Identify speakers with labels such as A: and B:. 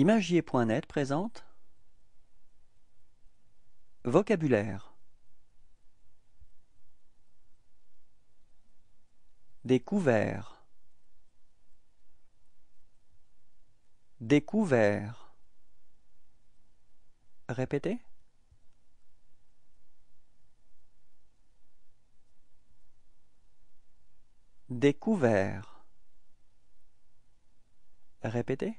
A: Imagier.net présente Vocabulaire Découvert Découvert Répétez Découvert Répétez